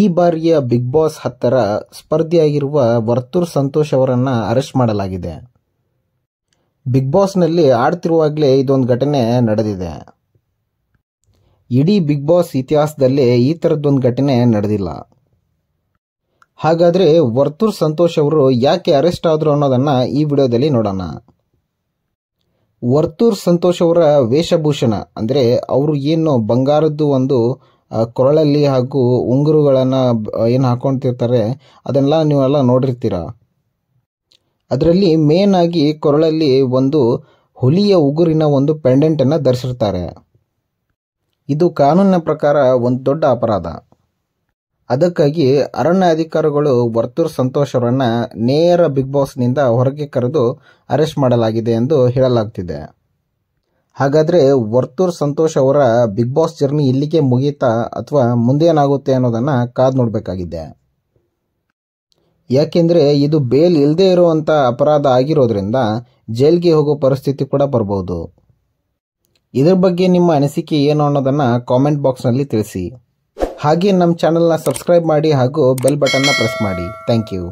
ಈ ಬಾರಿಯ big boss ಹತ್ತರ ಸ್ಪರ್ಧಿಯಾಗಿರುವ ವರ್ತೂರ್ ಸಂತೋಷ್ ಅವರನ್ನು ಅರೆಸ್ಟ್ ಮಾಡಲಾಗಿದೆ ಬಿಗ್ ಬಾಸ್ನಲ್ಲಿ ಆಡ್ತಿರುವಾಗಲೇ ಇದೊಂದು ಘಟನೆ ನಡೆದಿದೆ ಇಡೀ ಬಿಗ್ ಬಾಸ್ ಇತಿಹಾಸದಲ್ಲಿ ಈ ಥರದ್ದೊಂದು ಘಟನೆ ನಡೆದಿಲ್ಲ ಹಾಗಾದ್ರೆ ವರ್ತೂರ್ ಸಂತೋಷ್ ಅವರು ಯಾಕೆ ಅರೆಸ್ಟ್ ಆದರು ಅನ್ನೋದನ್ನ ಈ ವಿಡಿಯೋದಲ್ಲಿ ನೋಡೋಣ ವರ್ತೂರ್ ಸಂತೋಷ್ ಅವರ ವೇಷಭೂಷಣ ಅಂದರೆ ಅವರು ಏನು ಬಂಗಾರದ್ದು ಒಂದು ಕೊರಳಲ್ಲಿ ಹಾಗೂ ಉಂಗುರುಗಳನ್ನು ಏನು ಹಾಕ್ಕೊತಿರ್ತಾರೆ ಅದನ್ನೆಲ್ಲ ನೀವೆಲ್ಲ ನೋಡಿರ್ತೀರ ಅದರಲ್ಲಿ ಮೇನ್ ಆಗಿ ಕೊರಳಲ್ಲಿ ಒಂದು ಹುಲಿಯ ಉಗುರಿನ ಒಂದು ಪೆಂಡೆಂಟನ್ನು ಧರಿಸಿರ್ತಾರೆ ಇದು ಕಾನೂನಿನ ಪ್ರಕಾರ ಒಂದು ದೊಡ್ಡ ಅಪರಾಧ ಅದಕ್ಕಾಗಿ ಅರಣ್ಯ ಅಧಿಕಾರಿಗಳು ವರ್ತೂರ್ ಸಂತೋಷ್ ಅವರನ್ನು ನೇರ ಬಿಗ್ ಬಾಸ್ನಿಂದ ಹೊರಗೆ ಕರೆದು ಅರೆಸ್ಟ್ ಮಾಡಲಾಗಿದೆ ಎಂದು ಹೇಳಲಾಗ್ತಿದೆ ಹಾಗಾದರೆ ವರ್ತೂರ್ ಸಂತೋಷ್ ಅವರ ಬಿಗ್ ಬಾಸ್ ಜರ್ನಿ ಇಲ್ಲಿಗೆ ಮುಗೀತಾ ಅಥವಾ ಮುಂದೇನಾಗುತ್ತೆ ಅನ್ನೋದನ್ನು ಕಾದು ನೋಡಬೇಕಾಗಿದೆ ಯಾಕೆಂದರೆ ಇದು ಬೇಲ್ ಇಲ್ಲದೆ ಇರುವಂಥ ಅಪರಾಧ ಆಗಿರೋದ್ರಿಂದ ಜೈಲ್ಗೆ ಹೋಗೋ ಪರಿಸ್ಥಿತಿ ಕೂಡ ಬರ್ಬೋದು ಇದರ ಬಗ್ಗೆ ನಿಮ್ಮ ಅನಿಸಿಕೆ ಏನು ಅನ್ನೋದನ್ನು ಕಾಮೆಂಟ್ ಬಾಕ್ಸ್ನಲ್ಲಿ ತಿಳಿಸಿ ಹಾಗೆ ನಮ್ಮ ಚಾನಲ್ನ ಸಬ್ಸ್ಕ್ರೈಬ್ ಮಾಡಿ ಹಾಗೂ ಬೆಲ್ ಬಟನ್ನ ಪ್ರೆಸ್ ಮಾಡಿ ಥ್ಯಾಂಕ್ ಯು